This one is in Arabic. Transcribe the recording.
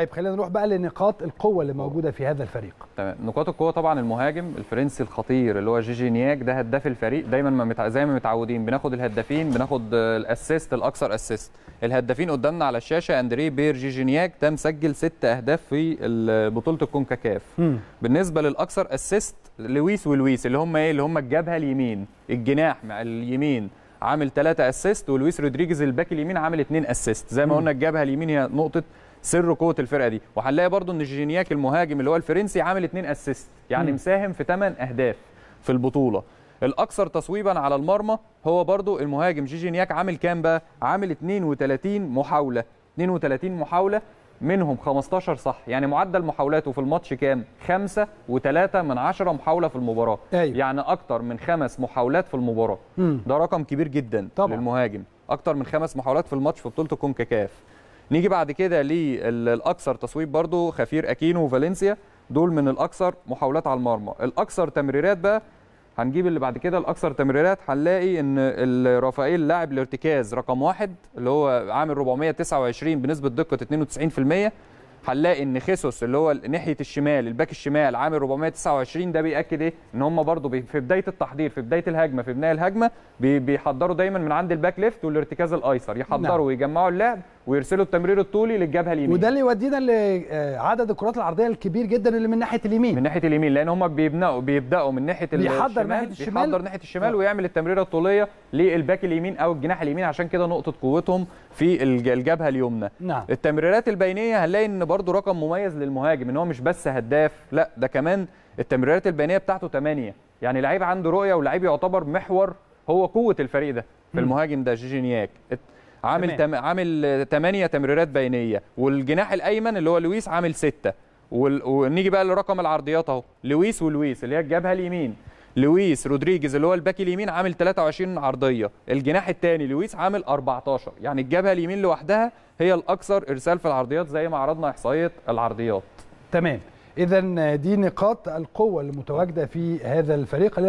طيب خلينا نروح بقى لنقاط القوه اللي موجوده في هذا الفريق تمام نقاط القوه طبعا المهاجم الفرنسي الخطير اللي هو جيجي نياك ده هداف الفريق دايما ما متع... زي ما متعودين بناخد الهدافين بناخد الاسيست الاكثر اسيست الهدافين قدامنا على الشاشه اندري بير جيجي نياك ده مسجل ست اهداف في بطوله الكونكاكاف بالنسبه للاكثر اسيست لويس ولويس اللي هم ايه اللي هم الجبهه اليمين الجناح مع اليمين عامل ثلاثة اسيست ولويس رودريجيز الباك اليمين عامل اثنين اسيست زي ما قلنا الجبهه اليمين هي نقطه سر قوه الفرقه دي وهنلاقي برضو ان جينياك المهاجم اللي هو الفرنسي عامل 2 اسيست يعني م. مساهم في 8 اهداف في البطوله الاكثر تصويبا على المرمى هو برضو المهاجم جيجينياك عامل كام بقى عامل 32 محاوله 32 محاوله منهم 15 صح يعني معدل محاولاته في الماتش كام خمسة وثلاثة من عشرة محاوله في المباراه أيوة. يعني اكتر من خمس محاولات في المباراه مم. ده رقم كبير جدا طبعا. للمهاجم اكتر من خمس محاولات في الماتش في بطوله الكونكاكاف نيجي بعد كده للاكثر تصويب برضو خفير اكينو وفالنسيا دول من الاكثر محاولات على المرمى الاكثر تمريرات بقى هنجيب اللي بعد كده الاكثر تمريرات هنلاقي ان رافائيل لاعب الارتكاز رقم واحد اللي هو عامل 429 بنسبه دقه 92% هنلاقي ان خيسوس اللي هو ناحيه الشمال الباك الشمال عامل 429 ده بياكد ايه ان هم برضو في بدايه التحضير في بدايه الهجمه في بناء الهجمه بيحضروا دايما من عند الباك ليفت والارتكاز الايسر يحضروا نعم. ويجمعوا اللعب ويرسلوا التمرير الطولي للجبهه اليمين وده اللي يودينا لعدد آه، الكرات العرضيه الكبير جدا اللي من ناحيه اليمين من ناحيه اليمين لان هم بيبنوا بيبداوا من ناحيه بيحضر الشمال ناحيه الشمال بيحضر ناحيه الشمال آه. ويعمل التمريره الطوليه للباك اليمين او الجناح اليمين عشان كده نقطه قوتهم في الجبهه اليمنى نعم. التمريرات البينيه هنلاقي ان برده رقم مميز للمهاجم ان هو مش بس هداف لا ده كمان التمريرات البينيه بتاعته 8 يعني لعيب عنده رؤيه ولعيب يعتبر محور هو قوه الفريق ده في المهاجم ده جيجينياك عامل تم... عامل 8 تمريرات بينيه والجناح الايمن اللي هو لويس عامل 6 وال... ونيجي بقى لرقم العرضيات اهو لويس ولويس اللي هي الجبهه اليمين لويس رودريجيز اللي هو الباك اليمين عامل 23 عرضيه الجناح الثاني لويس عامل 14 يعني الجبهه اليمين لوحدها هي الاكثر ارسال في العرضيات زي ما عرضنا احصائيه العرضيات تمام اذا دي نقاط القوه المتواجده في هذا الفريق